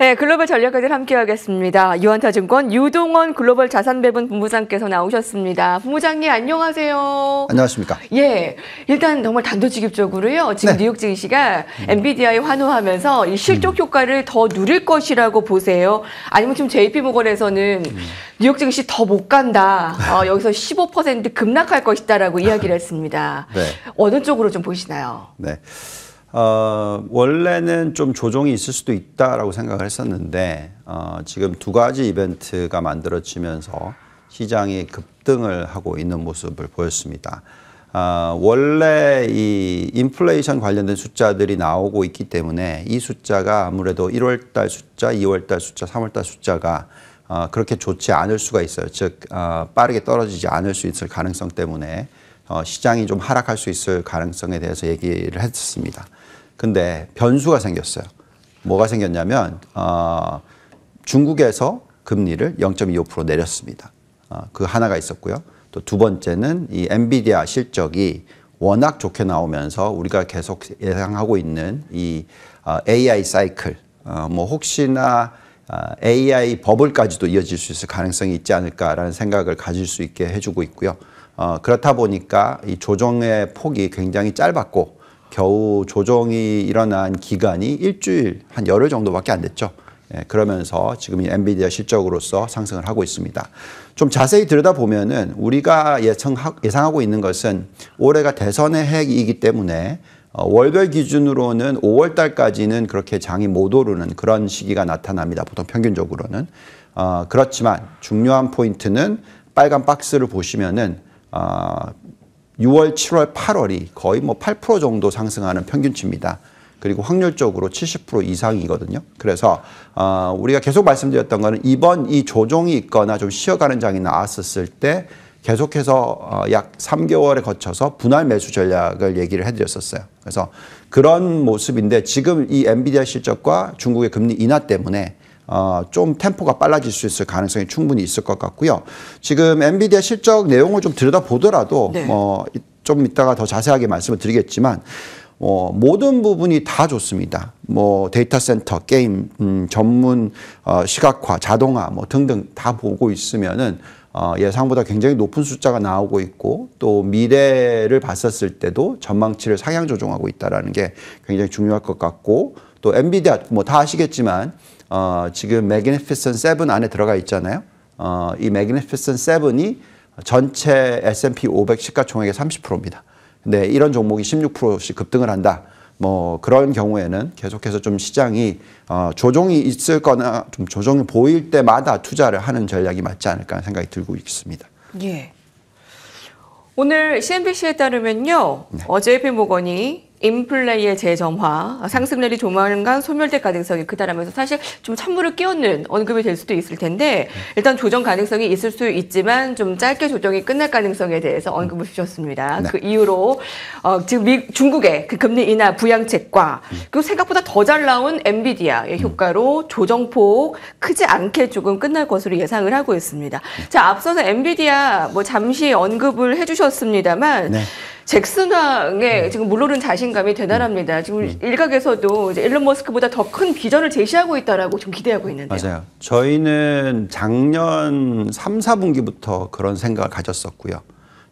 네, 글로벌 전략가들 함께하겠습니다. 유한타증권 유동원 글로벌 자산배분 본부장께서 나오셨습니다. 부부장님 안녕하세요. 안녕하십니까. 예, 일단 정말 단도직입적으로요. 지금 네. 뉴욕 증시가 음. 엔비디아에 환호하면서 이 실적 음. 효과를 더 누릴 것이라고 보세요. 아니면 지금 JP 모건에서는 음. 뉴욕 증시 더 못 간다. 어, 여기서 15% 급락할 것이다라고 이야기를 했습니다. 네. 어느 쪽으로 좀 보시나요? 네. 어, 원래는 좀 조정이 있을 수도 있다라고 생각을 했었는데 어, 지금 두 가지 이벤트가 만들어지면서 시장이 급등을 하고 있는 모습을 보였습니다. 어, 원래 이 인플레이션 관련된 숫자들이 나오고 있기 때문에 이 숫자가 아무래도 1월 달 숫자, 2월 달 숫자, 3월 달 숫자가 어, 그렇게 좋지 않을 수가 있어요. 즉 어, 빠르게 떨어지지 않을 수 있을 가능성 때문에 어, 시장이 좀 하락할 수 있을 가능성에 대해서 얘기를 했습니다. 근데 변수가 생겼어요. 뭐가 생겼냐면 어, 중국에서 금리를 0.25% 내렸습니다. 어, 그 하나가 있었고요. 또 두 번째는 이 엔비디아 실적이 워낙 좋게 나오면서 우리가 계속 예상하고 있는 이 어, AI 사이클, 어, 뭐 혹시나 AI 어, 버블까지도 이어질 수 있을 가능성이 있지 않을까라는 생각을 가질 수 있게 해주고 있고요. 어, 그렇다 보니까 이 조정의 폭이 굉장히 짧았고 겨우 조정이 일어난 기간이 일주일 한 열흘 정도밖에 안 됐죠. 예, 그러면서 지금 이 엔비디아 실적으로서 상승을 하고 있습니다. 좀 자세히 들여다보면은 우리가 예상, 예상하고 있는 것은 올해가 대선의 해이기 때문에 어, 월별 기준으로는 5월 달까지는 그렇게 장이 못 오르는 그런 시기가 나타납니다. 보통 평균적으로는. 어, 그렇지만 중요한 포인트는 빨간 박스를 보시면은 어, 아, 6월, 7월, 8월이 거의 뭐 8% 정도 상승하는 평균치입니다. 그리고 확률적으로 70% 이상이거든요. 그래서 어, 우리가 계속 말씀드렸던 거는 이번 이 조정이 있거나 좀 쉬어가는 장이 나왔었을 때 계속해서 어, 약 3개월에 거쳐서 분할 매수 전략을 얘기를 해드렸었어요. 그래서 그런 모습인데 지금 이 엔비디아 실적과 중국의 금리 인하 때문에 어, 좀 템포가 빨라질 수 있을 가능성이 충분히 있을 것 같고요. 지금 엔비디아 실적 내용을 좀 들여다보더라도 네. 어, 좀 이따가 더 자세하게 말씀을 드리겠지만 뭐 모든 부분이 다 좋습니다. 뭐 데이터 센터, 게임, 음, 전문 어, 시각화, 자동화 뭐 등등 다 보고 있으면은 어, 예상보다 굉장히 높은 숫자가 나오고 있고 또 미래를 봤었을 때도 전망치를 상향 조정하고 있다라는 게 굉장히 중요할 것 같고 또 엔비디아 뭐 다 아시겠지만 어, 지금 매그니피슨 세븐 안에 들어가 있잖아요. 어, 이 매그니피슨 세븐이 전체 S&P 500 시가총액의 30%입니다. 근데 이런 종목이 16%씩 급등을 한다. 뭐 그런 경우에는 계속해서 좀 시장이 어, 조정이 있을 거나 좀 조정이 보일 때마다 투자를 하는 전략이 맞지 않을까 생각이 들고 있습니다. 예. 오늘 CNBC에 따르면요. 네. 어제 JP모건이 인플레이의 재정화 상승률이 조만간 소멸될 가능성이 크다라면서 사실 좀 찬물을 끼얹는 언급이 될 수도 있을 텐데 일단 조정 가능성이 있을 수 있지만 좀 짧게 조정이 끝날 가능성에 대해서 언급을 주셨습니다. 네. 그 이후로 어, 지금 미, 중국의 그 금리 인하 부양책과 음. 그리고 생각보다 더 잘 나온 엔비디아의 음. 효과로 조정폭 크지 않게 조금 끝날 것으로 예상을 하고 있습니다. 네. 자 앞서서 엔비디아 뭐 잠시 언급을 해주셨습니다만. 네. 잭슨왕의 네. 지금 물오른 자신감이 대단합니다. 네. 지금 네. 일각에서도 이제 일론 머스크보다 더 큰 비전을 제시하고 있다라고 좀 기대하고 있는데요. 맞아요. 저희는 작년 3, 4분기부터 그런 생각을 가졌었고요.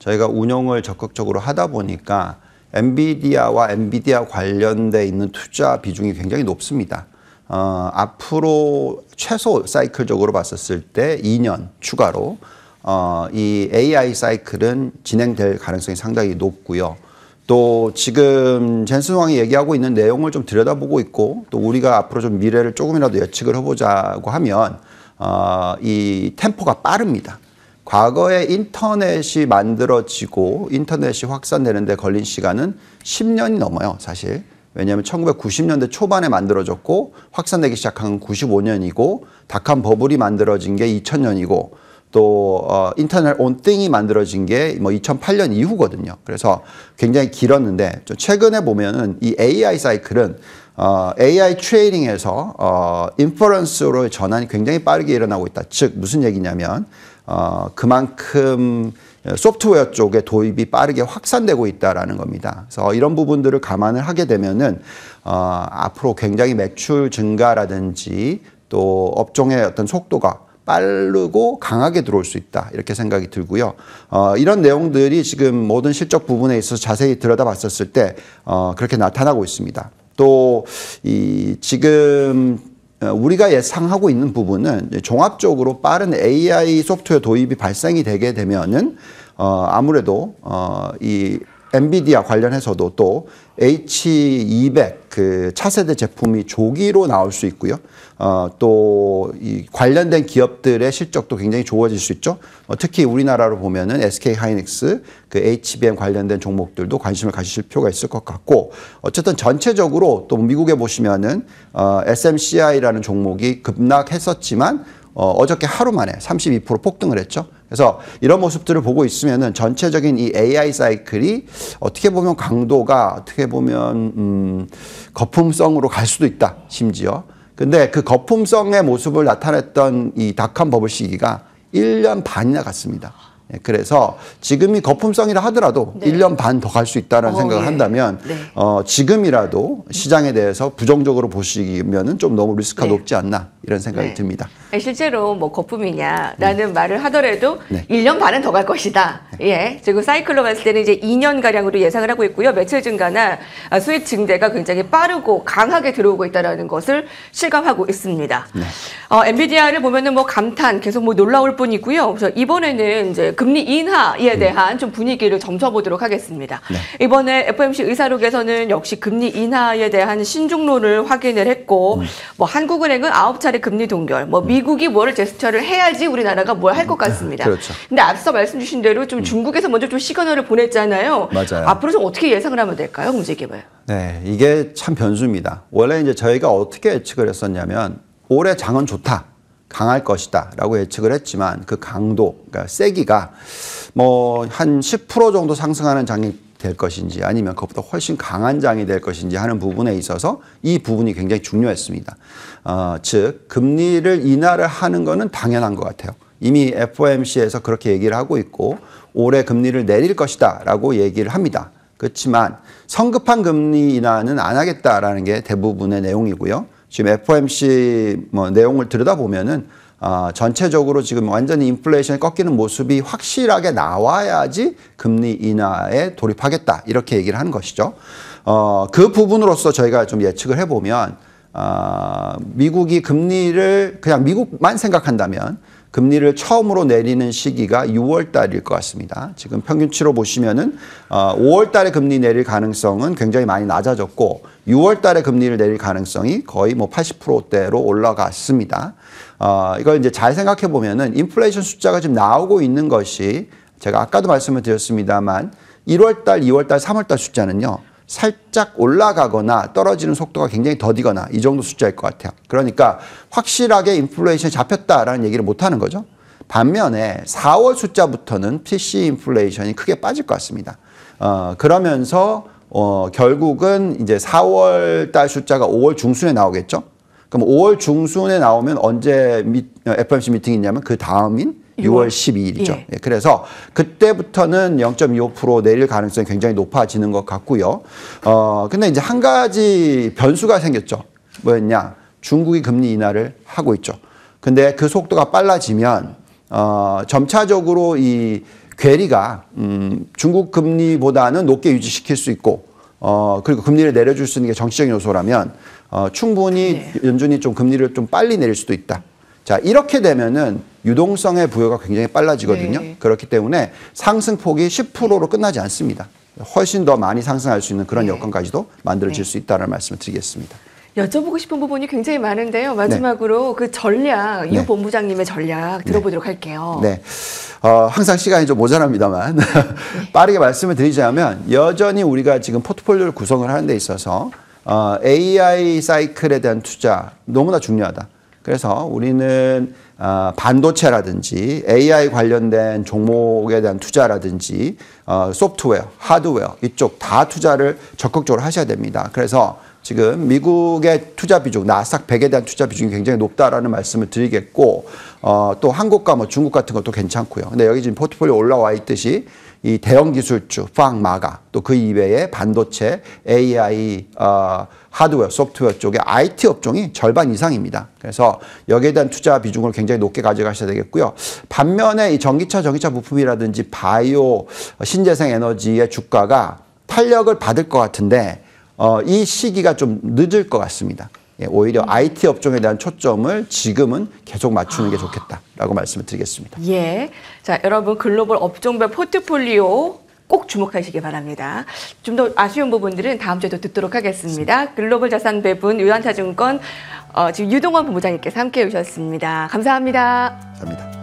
저희가 운영을 적극적으로 하다 보니까 엔비디아와 엔비디아 관련돼 있는 투자 비중이 굉장히 높습니다. 어, 앞으로 최소 사이클적으로 봤었을 때 2년 추가로 어, 이 AI 사이클은 진행될 가능성이 상당히 높고요. 또 지금 젠슨 왕이 얘기하고 있는 내용을 좀 들여다보고 있고 또 우리가 앞으로 좀 미래를 조금이라도 예측을 해보자고 하면 어, 이 템포가 빠릅니다. 과거에 인터넷이 만들어지고 인터넷이 확산되는데 걸린 시간은 10년이 넘어요, 사실. 왜냐하면 1990년대 초반에 만들어졌고 확산되기 시작한 건 95년이고 닷컴 버블이 만들어진 게 2000년이고 또 어, 인터넷 온띵이 만들어진 게 뭐 2008년 이후거든요. 그래서 굉장히 길었는데 최근에 보면은 이 AI 사이클은 어, AI 트레이닝에서 어, 인퍼런스로의 전환이 굉장히 빠르게 일어나고 있다. 즉 무슨 얘기냐면 어, 그만큼 소프트웨어 쪽에 도입이 빠르게 확산되고 있다라는 겁니다. 그래서 이런 부분들을 감안을 하게 되면은 어, 앞으로 굉장히 매출 증가라든지 또 업종의 어떤 속도가 빠르고 강하게 들어올 수 있다 이렇게 생각이 들고요. 어, 이런 내용들이 지금 모든 실적 부분에 있어서 자세히 들여다봤었을 때 어, 그렇게 나타나고 있습니다. 또 이 지금 어, 우리가 예상하고 있는 부분은 종합적으로 빠른 AI 소프트웨어 도입이 발생이 되게 되면은 어, 아무래도 어, 이 엔비디아 관련해서도 또 H200 그 차세대 제품이 조기로 나올 수 있고요. 어, 또 이 관련된 기업들의 실적도 굉장히 좋아질 수 있죠. 어, 특히 우리나라로 보면은 SK 하이닉스, 그 HBM 관련된 종목들도 관심을 가지실 필요가 있을 것 같고, 어쨌든 전체적으로 또 미국에 보시면은 어, SMCI라는 종목이 급락했었지만 어, 어저께 하루 만에 32% 폭등을 했죠. 그래서 이런 모습들을 보고 있으면은 전체적인 이 AI 사이클이 어떻게 보면 강도가 어떻게 보면 음 거품성으로 갈 수도 있다. 심지어. 근데 그 거품성의 모습을 나타냈던 이 닷컴 버블 시기가 1년 반이나 갔습니다. 예, 그래서 지금이 거품성이라 하더라도 네. 1년 반 더 갈 수 있다는 라 어, 생각을 네. 한다면 네. 어, 지금이라도 시장에 대해서 부정적으로 보시면은 좀 너무 리스크가 네. 높지 않나 이런 생각이 네. 듭니다. 아, 실제로 뭐 거품이냐라는 음. 말을 하더라도 네. 1년 반은 더 갈 것이다. 네. 예. 그리 사이클로 봤을 때는 이제 2년 가량으로 예상을 하고 있고요. 매출 증가나 아, 수익 증대가 굉장히 빠르고 강하게 들어오고 있다는 것을 실감하고 있습니다. 네. 어, 엔비디아를 보면은 뭐 감탄 계속 뭐 놀라울 뿐이고요. 그래서 이번에는 이제 금리 인하에 음. 대한 음. 좀 분위기를 점쳐보도록 하겠습니다. 네. 이번에 FOMC 의사록에서는 역시 금리 인하에 대한 신중론을 확인을 했고 음. 뭐 한국은행은 9 차례 금리 동결, 뭐 미국 미국이 뭘 제스처를 해야지 우리나라가 뭘 할 것 같습니다. 그렇죠. 근데 앞서 말씀 주신 대로 좀 음. 중국에서 먼저 좀 시그널을 보냈잖아요. 맞아요. 앞으로 좀 어떻게 예상을 하면 될까요? 문제 개발. 네, 이게 참 변수입니다. 원래 이제 저희가 어떻게 예측을 했었냐면 올해 장은 좋다. 강할 것이다 라고 예측을 했지만 그 강도, 그러니까 세기가 뭐 한 10% 정도 상승하는 장이 될 것인지 아니면 그것보다 훨씬 강한 장이 될 것인지 하는 부분에 있어서 이 부분이 굉장히 중요했습니다. 어, 즉 금리를 인하를 하는 것은 당연한 것 같아요. 이미 FOMC에서 그렇게 얘기를 하고 있고 올해 금리를 내릴 것이다라고 얘기를 합니다. 그렇지만 성급한 금리 인하는 안 하겠다라는 게 대부분의 내용이고요. 지금 FOMC 뭐 내용을 들여다보면은 어, 전체적으로 지금 완전히 인플레이션이 꺾이는 모습이 확실하게 나와야지 금리 인하에 돌입하겠다 이렇게 얘기를 하는 것이죠. 어, 그 부분으로서 저희가 좀 예측을 해보면 어, 미국이 금리를 그냥 미국만 생각한다면 금리를 처음으로 내리는 시기가 6월 달일 것 같습니다. 지금 평균치로 보시면은 어, 5월 달에 금리 내릴 가능성은 굉장히 많이 낮아졌고 6월 달에 금리를 내릴 가능성이 거의 뭐 80%대로 올라갔습니다. 어, 이걸 이제 잘 생각해 보면은 인플레이션 숫자가 지금 나오고 있는 것이 제가 아까도 말씀을 드렸습니다만 1월 달, 2월 달, 3월 달 숫자는요. 살짝 올라가거나 떨어지는 속도가 굉장히 더디거나 이 정도 숫자일 것 같아요. 그러니까 확실하게 인플레이션이 잡혔다라는 얘기를 못 하는 거죠. 반면에 4월 숫자부터는 PC 인플레이션이 크게 빠질 것 같습니다. 어, 그러면서 어, 결국은 이제 4월 달 숫자가 5월 중순에 나오겠죠. 그럼 5월 중순에 나오면 언제 미, FOMC 미팅이 있냐면 그 다음인 6월 12일이죠. 예. 예, 그래서 그때부터는 0.25% 내릴 가능성이 굉장히 높아지는 것 같고요. 어, 근데 이제 한 가지 변수가 생겼죠. 뭐였냐. 중국이 금리 인하를 하고 있죠. 근데 그 속도가 빨라지면, 어, 점차적으로 이 괴리가 음, 중국 금리보다는 높게 유지시킬 수 있고 어, 그리고 금리를 내려줄 수 있는 게 정치적인 요소라면 어, 충분히 네. 연준이 좀 금리를 좀 빨리 내릴 수도 있다. 자 이렇게 되면은 유동성의 부여가 굉장히 빨라지거든요. 네. 그렇기 때문에 상승폭이 10%로 끝나지 않습니다. 훨씬 더 많이 상승할 수 있는 그런 네. 여건까지도 만들어질 네. 수 있다는 말씀을 드리겠습니다. 여쭤보고 싶은 부분이 굉장히 많은데요. 마지막으로 네. 그 전략, 네. 본부장님의 전략 네. 들어보도록 네. 할게요. 네. 어, 항상 시간이 좀 모자랍니다만 네. 빠르게 말씀을 드리자면 여전히 우리가 지금 포트폴리오를 구성을 하는 데 있어서 어, AI 사이클에 대한 투자 너무나 중요하다. 그래서 우리는 어, 반도체라든지 AI 관련된 종목에 대한 투자라든지 어, 소프트웨어, 하드웨어 이쪽 다 투자를 적극적으로 하셔야 됩니다. 그래서 지금 미국의 투자 비중, 나스닥 100에 대한 투자 비중이 굉장히 높다라는 말씀을 드리겠고, 어, 또 한국과 뭐 중국 같은 것도 괜찮고요. 근데 여기 지금 포트폴리오 올라와 있듯이 이 대형 기술주, 팡, 마가, 또 그 이외에 반도체, AI, 어, 하드웨어, 소프트웨어 쪽의 IT 업종이 절반 이상입니다. 그래서 여기에 대한 투자 비중을 굉장히 높게 가져가셔야 되겠고요. 반면에 이 전기차, 전기차 부품이라든지 바이오, 신재생 에너지의 주가가 탄력을 받을 것 같은데 어, 이 시기가 좀 늦을 것 같습니다. 예, 오히려 IT 음. 업종에 대한 초점을 지금은 계속 맞추는 게 아. 좋겠다라고 말씀을 드리겠습니다. 예. 자, 여러분 글로벌 업종별 포트폴리오 꼭 주목하시기 바랍니다. 좀 더 아쉬운 부분들은 다음 주에도 듣도록 하겠습니다. 글로벌 자산 배분 유한타증권 어, 지금 유동원 본부장님께서 함께 해셨습니다 감사합니다. 감사합니다.